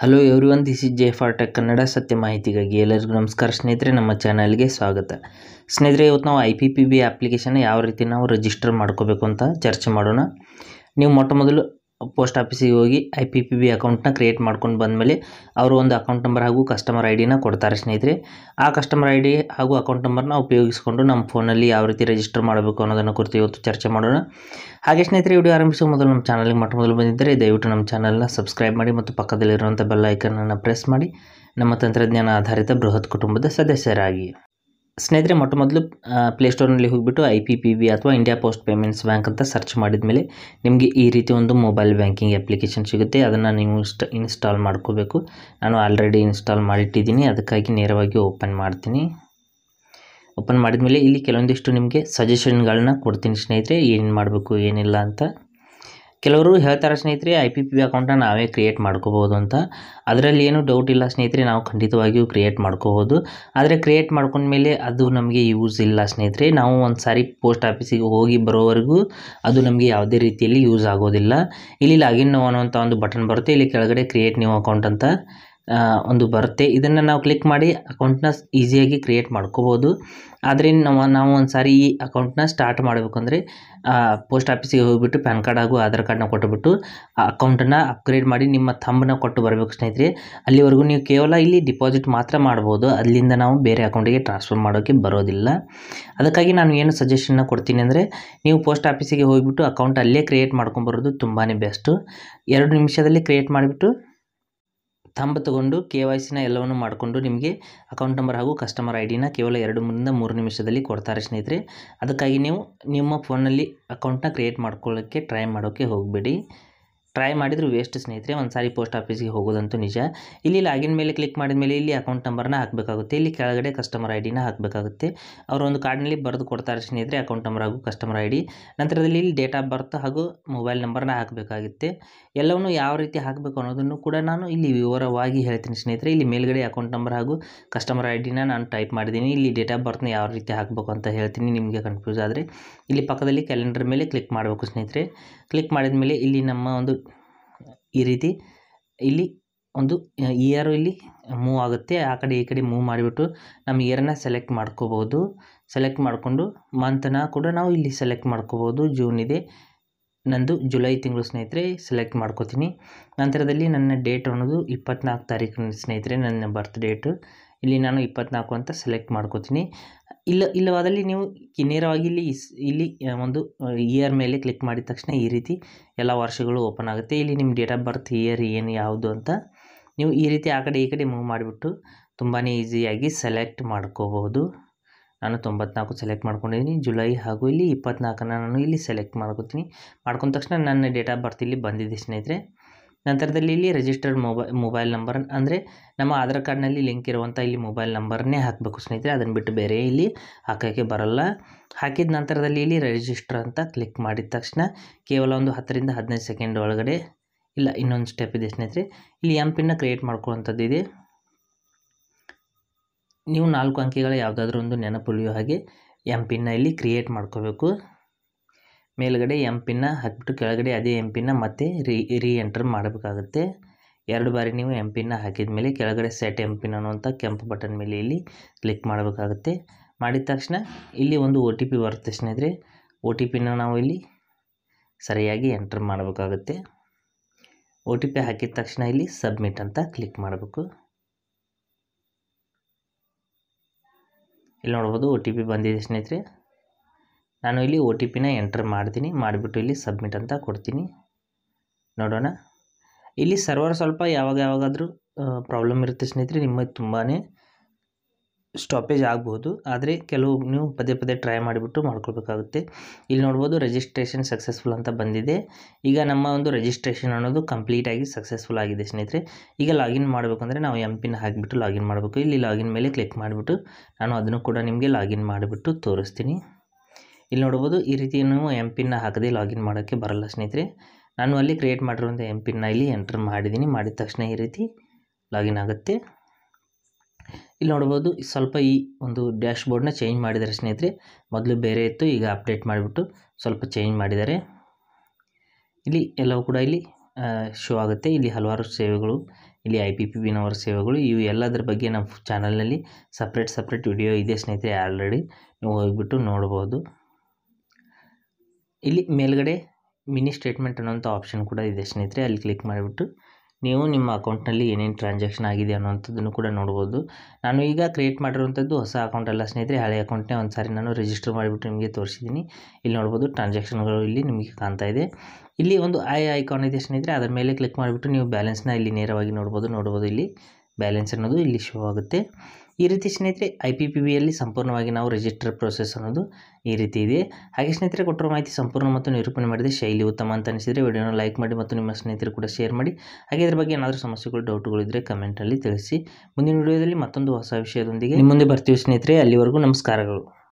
hello everyone this is J for tech Kannada ಸತ್ಯ ಮಾಹಿತಿಗಾಗಿ ಎಲ್ಲರಿಗೂ ನಮಸ್ಕಾರ ಸ್ನೇಹಿತರೆ ನಮ್ಮ ಚಾನಲ್ಗೆ ಸ್ವಾಗತ ಸ್ನೇಹಿತರೆ ಇವತ್ತು ನಾವು I P P B application ಯಾವ ರೀತಿ ನಾವು ರಿಜಿಸ್ಟರ್ ಮಾಡ್ಕೋಬೇಕು ಅಂತ ಚರ್ಚೆ ಮಾಡೋಣ ನೀವು ಮೊಟ್ಟ ಮೊದಲು ಪೋಸ್ಟ್ ಆಫೀಸಿಗೆ ಹೋಗಿ ಐ ಪಿ ಪಿ ಬಿ ಅಕೌಂಟ್ನ ಕ್ರಿಯೇಟ್ ಮಾಡ್ಕೊಂಡು ಬಂದಮೇಲೆ ಅವರು ಒಂದು ಅಕೌಂಟ್ ನಂಬರ್ ಹಾಗೂ ಕಸ್ಟಮರ್ ಐ ಡಿನ ಕೊಡ್ತಾರೆ ಸ್ನೇಹಿತರೆ ಆ ಕಸ್ಟಮರ್ ಐ ಡಿ ಹಾಗೂ ಅಕೌಂಟ್ ನಂಬರ್ನ ಉಪಯೋಗಿಸಿಕೊಂಡು ನಮ್ಮ ಫೋನಲ್ಲಿ ಯಾವ ರೀತಿ ರಿಜಿಸ್ಟರ್ ಮಾಡಬೇಕು ಅನ್ನೋದನ್ನು ಕುರಿತು ಇವತ್ತು ಚರ್ಚೆ ಮಾಡೋಣ ಹಾಗೆ ಸ್ನೇಹಿತರೆ ವಿಡಿಯೋ ಆರಂಭಿಸುವ ಮೊದಲು ನಮ್ಮ ಚಾನಲ್ಗೆ ಮೊಟ್ಟ ಮೊದಲು ಬಂದಿದ್ದರೆ ದಯವಿಟ್ಟು ನಮ್ಮ ಚಾನಲ್ನ ಸಬ್ಸ್ಕ್ರೈಬ್ ಮಾಡಿ ಮತ್ತು ಪಕ್ಕದಲ್ಲಿರುವಂಥ ಬೆಲ್ ಐಕನನ್ನು ಪ್ರೆಸ್ ಮಾಡಿ ನಮ್ಮ ತಂತ್ರಜ್ಞಾನ ಆಧಾರಿತ ಬೃಹತ್ ಕುಟುಂಬದ ಸದಸ್ಯರಾಗಿ ಸ್ನೇಹಿತರೆ ಮೊಟ್ಟ ಮೊದಲು ಪ್ಲೇಸ್ಟೋರ್ನಲ್ಲಿ ಹೋಗಿಬಿಟ್ಟು ಐ ಪಿ ಪಿ ಬಿ ಅಥವಾ ಇಂಡಿಯಾ ಪೋಸ್ಟ್ ಪೇಮೆಂಟ್ಸ್ ಬ್ಯಾಂಕ್ ಅಂತ ಸರ್ಚ್ ಮಾಡಿದ ಮೇಲೆ ನಿಮಗೆ ಈ ರೀತಿ ಒಂದು ಮೊಬೈಲ್ ಬ್ಯಾಂಕಿಂಗ್ ಅಪ್ಲಿಕೇಶನ್ ಸಿಗುತ್ತೆ ಅದನ್ನು ನೀವು ಇನ್ಸ್ಟ ಇನ್ಸ್ಟಾಲ್ ಮಾಡ್ಕೋಬೇಕು ನಾನು ಆಲ್ರೆಡಿ ಇನ್ಸ್ಟಾಲ್ ಮಾಡಿಟ್ಟಿದ್ದೀನಿ ಅದಕ್ಕಾಗಿ ನೇರವಾಗಿ ಓಪನ್ ಮಾಡ್ತೀನಿ ಓಪನ್ ಮಾಡಿದ ಮೇಲೆ ಇಲ್ಲಿ ಕೆಲವೊಂದಿಷ್ಟು ನಿಮಗೆ ಸಜೆಷನ್ಗಳನ್ನ ಕೊಡ್ತೀನಿ ಸ್ನೇಹಿತರೆ ಏನು ಮಾಡಬೇಕು ಏನಿಲ್ಲ ಅಂತ ಕೆಲವರು ಹೇಳ್ತಾರೆ ಸ್ನೇಹಿತರೆ ಐ ಪಿ ಪಿ ಬಿ ಅಕೌಂಟನ್ನು ನಾವೇ ಕ್ರಿಯೇಟ್ ಮಾಡ್ಕೋಬೋದು ಅಂತ ಅದರಲ್ಲಿ ಏನೂ ಡೌಟ್ ಇಲ್ಲ ಸ್ನೇಹಿತರೆ ನಾವು ಖಂಡಿತವಾಗಿಯೂ ಕ್ರಿಯೇಟ್ ಮಾಡ್ಕೋಬೋದು ಆದರೆ ಕ್ರಿಯೇಟ್ ಮಾಡ್ಕೊಂಡ್ಮೇಲೆ ಅದು ನಮಗೆ ಯೂಸ್ ಇಲ್ಲ ಸ್ನೇಹಿತರೆ ನಾವು ಒಂದು ಸಾರಿ ಪೋಸ್ಟ್ ಆಫೀಸಿಗೆ ಹೋಗಿ ಬರೋವರೆಗೂ ಅದು ನಮಗೆ ಯಾವುದೇ ರೀತಿಯಲ್ಲಿ ಯೂಸ್ ಆಗೋದಿಲ್ಲ ಇಲ್ಲಿ ಲಾಗಿನ್ ಅನ್ನೋಂಥ ಒಂದು ಬಟನ್ ಬರುತ್ತೆ ಇಲ್ಲಿ ಕೆಳಗಡೆ ಕ್ರಿಯೇಟ್ ನ್ಯೂ ಅಕೌಂಟ್ ಅಂತ ಒಂದು ಬರುತ್ತೆ ಇದನ್ನು ನಾವು ಕ್ಲಿಕ್ ಮಾಡಿ ಅಕೌಂಟ್ನ ಈಸಿಯಾಗಿ ಕ್ರಿಯೇಟ್ ಮಾಡ್ಕೋಬೋದು ಆದರೆ ನಾವು ನಾವು ಒಂದು ಸಾರಿ ಈ ಅಕೌಂಟ್ನ ಸ್ಟಾರ್ಟ್ ಮಾಡಬೇಕಂದ್ರೆ ಪೋಸ್ಟ್ ಆಫೀಸಿಗೆ ಹೋಗಿಬಿಟ್ಟು ಪ್ಯಾನ್ ಕಾರ್ಡ್ ಹಾಗೂ ಆಧಾರ್ ಕಾರ್ಡ್ನ ಕೊಟ್ಟುಬಿಟ್ಟು ಆ ಅಕೌಂಟನ್ನು ಅಪ್ಗ್ರೇಡ್ ಮಾಡಿ ನಿಮ್ಮ ಥಂಬ್ನ ಕೊಟ್ಟು ಬರಬೇಕು ಸ್ನೇಹಿತರೆ ಅಲ್ಲಿವರೆಗೂ ನೀವು ಕೇವಲ ಇಲ್ಲಿ ಡಿಪಾಸಿಟ್ ಮಾತ್ರ ಮಾಡ್ಬೋದು ಅಲ್ಲಿಂದ ನಾವು ಬೇರೆ ಅಕೌಂಟಿಗೆ ಟ್ರಾನ್ಸ್ಫರ್ ಮಾಡೋಕ್ಕೆ ಬರೋದಿಲ್ಲ ಅದಕ್ಕಾಗಿ ನಾನು ಏನು ಸಜೆಷನ್ನ ಕೊಡ್ತೀನಿ ಅಂದರೆ ನೀವು ಪೋಸ್ಟ್ ಆಫೀಸಿಗೆ ಹೋಗಿಬಿಟ್ಟು ಅಕೌಂಟ್ ಅಲ್ಲೇ ಕ್ರಿಯೇಟ್ ಮಾಡ್ಕೊಂಬರೋದು ತುಂಬಾ ಬೆಸ್ಟು ಎರಡು ನಿಮಿಷದಲ್ಲಿ ಕ್ರಿಯೇಟ್ ಮಾಡಿಬಿಟ್ಟು ತಂಬ ತಗೊಂಡು ಕೆ ವೈ ಸಿನ ಎಲ್ಲವನ್ನು ಮಾಡಿಕೊಂಡು ನಿಮಗೆ ಅಕೌಂಟ್ ನಂಬರ್ ಹಾಗೂ ಕಸ್ಟಮರ್ ಐ ಡಿನ ಕೇವಲ ಎರಡು ಮೂರಿಂದ ಮೂರು ನಿಮಿಷದಲ್ಲಿ ಕೊಡ್ತಾರೆ ಸ್ನೇಹಿತರೆ ಅದಕ್ಕಾಗಿ ನೀವು ನಿಮ್ಮ ಫೋನಲ್ಲಿ ಅಕೌಂಟ್ನ ಕ್ರಿಯೇಟ್ ಮಾಡ್ಕೊಳ್ಳೋಕ್ಕೆ ಟ್ರೈ ಮಾಡೋಕ್ಕೆ ಹೋಗಬೇಡಿ ಟ್ರೈ ಮಾಡಿದರೂ ವೇಸ್ಟ್ ಸ್ನೇಹಿತರೆ ಒಂದು ಸಾರಿ ಪೋಸ್ಟ್ ಆಫೀಸ್ಗೆ ಹೋಗೋದಂತೂ ನಿಜ ಇಲ್ಲಿ ಲಾಗಿನ್ ಮೇಲೆ ಕ್ಲಿಕ್ ಮಾಡಿದ ಮೇಲೆ ಇಲ್ಲಿ ಅಕೌಂಟ್ ನಂಬರ್ನ ಹಾಕಬೇಕಾಗುತ್ತೆ ಇಲ್ಲಿ ಕೆಳಗಡೆ ಕಸ್ಟಮರ್ ಐ ಡಿನ ಹಾಕಬೇಕಾಗುತ್ತೆ ಅವರೊಂದು ಕಾರ್ಡ್ನಲ್ಲಿ ಬರೆದು ಕೊಡ್ತಾರೆ ಸ್ನೇಹಿತರೆ ಅಕೌಂಟ್ ನಂಬರ್ ಹಾಗೂ ಕಸ್ಟಮರ್ ಐ ಡಿ ನಂತರದಲ್ಲಿ ಇಲ್ಲಿ ಡೇಟ್ ಆಫ್ ಬರ್ತ್ ಹಾಗೂ ಮೊಬೈಲ್ ನಂಬರ್ನ ಹಾಕಬೇಕಾಗುತ್ತೆ ಎಲ್ಲವನ್ನು ಯಾವ ರೀತಿ ಹಾಕಬೇಕು ಅನ್ನೋದನ್ನು ಕೂಡ ನಾನು ಇಲ್ಲಿ ವಿವರವಾಗಿ ಹೇಳ್ತೀನಿ ಸ್ನೇಹಿತರೆ ಇಲ್ಲಿ ಮೇಲ್ಗಡೆ ಅಕೌಂಟ್ ನಂಬರ್ ಹಾಗೂ ಕಸ್ಟಮರ್ ಐಡಿನ ನಾನು ಟೈಪ್ ಮಾಡಿದ್ದೀನಿ ಇಲ್ಲಿ ಡೇಟ್ ಆಫ್ ಬರ್ತ್ನ ಯಾವ ರೀತಿ ಹಾಕಬೇಕು ಅಂತ ಹೇಳ್ತೀನಿ ನಿಮಗೆ ಕನ್ಫ್ಯೂಸ್ ಆದರೆ ಇಲ್ಲಿ ಪಕ್ಕದಲ್ಲಿ ಕ್ಯಾಲೆಂಡರ್ ಮೇಲೆ ಕ್ಲಿಕ್ ಮಾಡಬೇಕು ಸ್ನೇಹಿತರೆ ಕ್ಲಿಕ್ ಮಾಡಿದ ಮೇಲೆ ಇಲ್ಲಿ ನಮ್ಮ ಒಂದು ಈ ರೀತಿ ಇಲ್ಲಿ ಒಂದು ಇಯರು ಇಲ್ಲಿ ಮೂವ್ ಆಗುತ್ತೆ ಆ ಕಡೆ ಈ ಕಡೆ ಮೂವ್ ಮಾಡಿಬಿಟ್ಟು ನಮ್ಮ ಇಯರನ್ನ ಸೆಲೆಕ್ಟ್ ಮಾಡ್ಕೋಬೋದು ಸೆಲೆಕ್ಟ್ ಮಾಡಿಕೊಂಡು ಮಂತನ್ನ ಕೂಡ ನಾವು ಇಲ್ಲಿ ಸೆಲೆಕ್ಟ್ ಮಾಡ್ಕೋಬೋದು ಜೂನ್ ಇದೆ ನಂದು ಜುಲೈ ತಿಂಗಳು ಸ್ನೇಹಿತರೆ ಸೆಲೆಕ್ಟ್ ಮಾಡ್ಕೋತೀನಿ ನಂತರದಲ್ಲಿ ನನ್ನ ಡೇಟ್ ಅನ್ನೋದು ಇಪ್ಪತ್ನಾಲ್ಕು ತಾರೀಕು ಸ್ನೇಹಿತರೆ ನನ್ನ ಬರ್ತ್ ಡೇಟು ಇಲ್ಲಿ ನಾನು ಇಪ್ಪತ್ನಾಲ್ಕು ಅಂತ ಸೆಲೆಕ್ಟ್ ಮಾಡ್ಕೋತೀನಿ ಇಲ್ಲ ಇಲ್ಲವಾದಲ್ಲಿ ನೀವು ನೇರವಾಗಿ ಇಲ್ಲಿ ಇಲ್ಲಿ ಒಂದು ಇಯರ್ ಮೇಲೆ ಕ್ಲಿಕ್ ಮಾಡಿದ ತಕ್ಷಣ ಈ ರೀತಿ ಎಲ್ಲ ವರ್ಷಗಳು ಓಪನ್ ಆಗುತ್ತೆ ಇಲ್ಲಿ ನಿಮ್ಮ ಡೇಟ್ ಆಫ್ ಬರ್ತ್ ಇಯರ್ ಏನು ಯಾವುದು ಅಂತ ನೀವು ಈ ರೀತಿ ಆ ಕಡೆ ಈ ಕಡೆ ಮೂವ್ ಮಾಡಿಬಿಟ್ಟು ತುಂಬಾ ಈಸಿಯಾಗಿ ಸೆಲೆಕ್ಟ್ ಮಾಡ್ಕೋಬಹುದು ನಾನು ತೊಂಬತ್ನಾಲ್ಕು ಸೆಲೆಕ್ಟ್ ಮಾಡ್ಕೊಂಡಿದ್ದೀನಿ ಜುಲೈ ಹಾಗೂ ಇಲ್ಲಿ ಇಪ್ಪತ್ನಾಲ್ಕನ್ನು ನಾನು ಇಲ್ಲಿ ಸೆಲೆಕ್ಟ್ ಮಾಡ್ಕೊತೀನಿ ಮಾಡ್ಕೊಂಡ ತಕ್ಷಣ ನನ್ನ ಡೇಟ್ ಆಫ್ ಬರ್ತ್ ಇಲ್ಲಿ ಬಂದಿದೆ ಸ್ನೇಹಿತರೆ ನಂತರದಲ್ಲಿ ಇಲ್ಲಿ ರಿಜಿಸ್ಟರ್ಡ್ ಮೊಬೈ ಮೊಬೈಲ್ ನಂಬರ್ ಅಂದರೆ ನಮ್ಮ ಆಧಾರ್ ಕಾರ್ಡ್ನಲ್ಲಿ ಲಿಂಕ್ ಇರುವಂಥ ಇಲ್ಲಿ ಮೊಬೈಲ್ ನಂಬರ್ನೇ ಹಾಕಬೇಕು ಸ್ನೇಹಿತರೆ ಅದನ್ನು ಬಿಟ್ಟು ಬೇರೆ ಇಲ್ಲಿ ಹಾಕೋಕ್ಕೆ ಬರೋಲ್ಲ ಹಾಕಿದ ನಂತರದಲ್ಲಿ ಇಲ್ಲಿ ರಿಜಿಸ್ಟರ್ ಅಂತ ಕ್ಲಿಕ್ ಮಾಡಿದ ತಕ್ಷಣ ಕೇವಲ ಒಂದು ಹತ್ತರಿಂದ ಹದಿನೈದು ಸೆಕೆಂಡ್ ಒಳಗಡೆ ಇಲ್ಲ ಇನ್ನೊಂದು ಸ್ಟೆಪ್ ಇದೆ ಸ್ನೇಹಿತರೆ ಇಲ್ಲಿ ಎಂ ಪಿನ್ನ ಕ್ರಿಯೇಟ್ ಮಾಡ್ಕೊಳ್ಳುವಂಥದ್ದು ಇದೆ ನೀವು ನಾಲ್ಕು ಅಂಕಿಗಳ ಯಾವುದಾದ್ರೂ ಒಂದು ನೆನಪುಳಿಯೋ ಹಾಗೆ ಎಮ್ ಪಿನ್ನ ಇಲ್ಲಿ ಕ್ರಿಯೇಟ್ ಮಾಡ್ಕೋಬೇಕು ಮೇಲುಗಡೆ ಎಂ ಪಿನ್ನ ಹಾಕಿಬಿಟ್ಟು ಕೆಳಗಡೆ ಅದೇ ಎಮ್ ಪಿನ್ನ ಮತ್ತೆ ರೀ ರೀ ಎಂಟರ್ ಮಾಡಬೇಕಾಗುತ್ತೆ ಎರಡು ಬಾರಿ ನೀವು ಎಮ್ ಪಿನ್ನ ಹಾಕಿದ ಮೇಲೆ ಕೆಳಗಡೆ ಸೆಟ್ ಎಮ್ ಪಿನ್ ಅನ್ನುವಂಥ ಕೆಂಪು ಬಟನ್ ಮೇಲೆ ಇಲ್ಲಿ ಕ್ಲಿಕ್ ಮಾಡಬೇಕಾಗುತ್ತೆ ಮಾಡಿದ ತಕ್ಷಣ ಇಲ್ಲಿ ಒಂದು ಒ ಟಿ ಪಿ ಬರುತ್ತೆ ಸ್ನೇಹಿತರೆ ಒ ಟಿ ಪಿನ ನಾವು ಇಲ್ಲಿ ಸರಿಯಾಗಿ ಎಂಟರ್ ಮಾಡಬೇಕಾಗುತ್ತೆ ಒ ಟಿ ಪಿ ಹಾಕಿದ ತಕ್ಷಣ ಇಲ್ಲಿ ಸಬ್ಮಿಟ್ ಅಂತ ಕ್ಲಿಕ್ ಮಾಡಬೇಕು ಇಲ್ಲಿ ನೋಡ್ಬೋದು ಒ ಟಿ ಪಿ ಬಂದಿದೆ ಸ್ನೇಹಿತರೆ ನಾನು ಇಲ್ಲಿ ಒ ಟಿ ಪಿನ ಎಂಟ್ರ್ ಮಾಡ್ತೀನಿ ಮಾಡಿಬಿಟ್ಟು ಇಲ್ಲಿ ಸಬ್ಮಿಟ್ ಅಂತ ಕೊಡ್ತೀನಿ ನೋಡೋಣ ಇಲ್ಲಿ ಸರ್ವರ್ ಸ್ವಲ್ಪ ಯಾವಾಗ ಯಾವಾಗಾದರೂ ಪ್ರಾಬ್ಲಮ್ ಇರುತ್ತೆ ಸ್ನೇಹಿತರೆ ನಿಮ್ಮದು ತುಂಬಾ ಸ್ಟಾಪೇಜ್ ಆಗ್ಬೋದು ಆದರೆ ಕೆಲವು ನೀವು ಪದೇ ಪದೇ ಟ್ರೈ ಮಾಡಿಬಿಟ್ಟು ಮಾಡ್ಕೊಳ್ಬೇಕಾಗುತ್ತೆ ಇಲ್ಲಿ ನೋಡ್ಬೋದು ರಿಜಿಸ್ಟ್ರೇಷನ್ ಸಕ್ಸಸ್ಫುಲ್ ಅಂತ ಬಂದಿದೆ ಈಗ ನಮ್ಮ ಒಂದು ರಿಜಿಸ್ಟ್ರೇಷನ್ ಅನ್ನೋದು ಕಂಪ್ಲೀಟಾಗಿ ಸಕ್ಸಸ್ಫುಲ್ ಆಗಿದೆ ಸ್ನೇಹಿತರೆ ಈಗ ಲಾಗಿನ್ ಮಾಡಬೇಕಂದ್ರೆ ನಾವು ಎಮ್ ಪಿನ್ ಹಾಕಿಬಿಟ್ಟು ಲಾಗಿನ್ ಮಾಡಬೇಕು ಇಲ್ಲಿ ಲಾಗಿನ್ ಮೇಲೆ ಕ್ಲಿಕ್ ಮಾಡಿಬಿಟ್ಟು ನಾನು ಅದನ್ನು ಕೂಡ ನಿಮಗೆ ಲಾಗಿನ್ ಮಾಡಿಬಿಟ್ಟು ತೋರಿಸ್ತೀನಿ ಇಲ್ಲಿ ನೋಡ್ಬೋದು ಈ ರೀತಿ ನೀವು ಎಮ್ ಪಿನ್ನ ಹಾಕದೆ ಲಾಗಿನ್ ಮಾಡೋಕ್ಕೆ ಬರಲ್ಲ ಸ್ನೇಹಿತರೆ ನಾನು ಅಲ್ಲಿ ಕ್ರಿಯೇಟ್ ಮಾಡಿರುವಂಥ ಎಮ್ ಪಿನ್ನ ಇಲ್ಲಿ ಎಂಟ್ರ್ ಮಾಡಿದ್ದೀನಿ ಮಾಡಿದ ತಕ್ಷಣ ಈ ರೀತಿ ಲಾಗಿನ್ ಆಗುತ್ತೆ ಇಲ್ಲಿ ನೋಡ್ಬೋದು ಸ್ವಲ್ಪ ಈ ಒಂದು ಡ್ಯಾಶ್ ಬೋರ್ಡ್ನ ಚೇಂಜ್ ಮಾಡಿದ್ದಾರೆ ಸ್ನೇಹಿತರೆ ಮೊದಲು ಬೇರೆ ಇತ್ತು ಈಗ ಅಪ್ಡೇಟ್ ಮಾಡಿಬಿಟ್ಟು ಸ್ವಲ್ಪ ಚೇಂಜ್ ಮಾಡಿದ್ದಾರೆ ಇಲ್ಲಿ ಎಲ್ಲವೂ ಕೂಡ ಇಲ್ಲಿ ಶೋ ಆಗುತ್ತೆ ಇಲ್ಲಿ ಹಲವಾರು ಸೇವೆಗಳು ಇಲ್ಲಿ ಐ ಪಿ ಪಿ ಬಿನವರ ಸೇವೆಗಳು ಇವು ಎಲ್ಲದರ ಬಗ್ಗೆ ನಮ್ಮ ಚಾನಲ್ನಲ್ಲಿ ಸಪ್ರೇಟ್ ಸಪ್ರೇಟ್ ವಿಡಿಯೋ ಇದೆ ಸ್ನೇಹಿತರೆ ಆಲ್ರೆಡಿ ನೀವು ಹೋಗಿಬಿಟ್ಟು ನೋಡ್ಬೋದು ಇಲ್ಲಿ ಮೇಲ್ಗಡೆ ಮಿನಿ ಸ್ಟೇಟ್ಮೆಂಟ್ ಅನ್ನೋಂಥ ಆಪ್ಷನ್ ಕೂಡ ಇದೆ ಸ್ನೇಹಿತರೆ ಅಲ್ಲಿ ಕ್ಲಿಕ್ ಮಾಡಿಬಿಟ್ಟು ನೀವು ನಿಮ್ಮ ಅಕೌಂಟ್ನಲ್ಲಿ ಏನೇನು ಟ್ರಾನ್ಸಾಕ್ಷನ್ ಆಗಿದೆ ಅನ್ನೋಂಥದ್ದನ್ನು ಕೂಡ ನೋಡ್ಬೋದು ನಾನು ಈಗ ಕ್ರಿಯೇಟ್ ಮಾಡಿರುವಂಥದ್ದು ಹೊಸ ಅಕೌಂಟ್ ಅಲ್ಲ ಸ್ನೇಹಿತರೆ ಹಳೆ ಅಕೌಂಟ್ನೇ ಒಂದು ಸಾರಿ ನಾನು ರಿಜಿಸ್ಟರ್ ಮಾಡಿಬಿಟ್ಟು ನಿಮಗೆ ತೋರಿಸಿದ್ದೀನಿ ಇಲ್ಲಿ ನೋಡ್ಬೋದು ಟ್ರಾನ್ಸಾಕ್ಷನ್ಗಳು ಇಲ್ಲಿ ನಿಮಗೆ ಕಾಣ್ತಾ ಇದೆ ಇಲ್ಲಿ ಒಂದು ಐ ಐಕಾನ್ ಇದೆ ಸ್ನೇಹಿತರೆ ಅದರ ಮೇಲೆ ಕ್ಲಿಕ್ ಮಾಡಿಬಿಟ್ಟು ನೀವು ಬ್ಯಾಲೆನ್ಸ್ನ ಇಲ್ಲಿ ನೇರವಾಗಿ ನೋಡ್ಬೋದು ನೋಡ್ಬೋದು ಇಲ್ಲಿ ಬ್ಯಾಲೆನ್ಸ್ ಅನ್ನೋದು ಇಲ್ಲಿ ಶೋ ಆಗುತ್ತೆ ಈ ರೀತಿ ಸ್ನೇಹಿತರೆ ಐ ಪಿ ಪಿ ಬಿಯಲ್ಲಿ ಸಂಪೂರ್ಣವಾಗಿ ನಾವು ರಿಜಿಸ್ಟರ್ ಪ್ರೋಸೆಸ್ ಅನ್ನೋದು ಈ ರೀತಿ ಇದೆ ಹಾಗೆ ಸ್ನೇಹಿತರೆ ಕೊಟ್ಟಿರೋ ಮಾಹಿತಿ ಸಂಪೂರ್ಣ ಮತ್ತು ನಿರೂಪಣೆ ಮಾಡಿದೆ ಶೈಲಿ ಉತ್ತಮ ಅಂತ ಅನಿಸಿದರೆ ವಿಡಿಯೋನ ಲೈಕ್ ಮಾಡಿ ಮತ್ತು ನಿಮ್ಮ ಸ್ನೇಹಿತರು ಕೂಡ ಶೇರ್ ಮಾಡಿ ಹಾಗೆ ಇದ್ರ ಬಗ್ಗೆ ಏನಾದರೂ ಸಮಸ್ಯೆಗಳು ಡೌಟ್ಗಳಿದ್ದರೆ ಕಮೆಂಟಲ್ಲಿ ತಿಳಿಸಿ ಮುಂದಿನ ವಿಡಿಯೋದಲ್ಲಿ ಮತ್ತೊಂದು ಹೊಸ ವಿಷಯದೊಂದಿಗೆ ನಿಮ್ಮ ಮುಂದೆ ಬರ್ತೀವಿ ಸ್ನೇಹಿತರೆ ಅಲ್ಲಿವರೆಗೂ ನಮಸ್ಕಾರಗಳು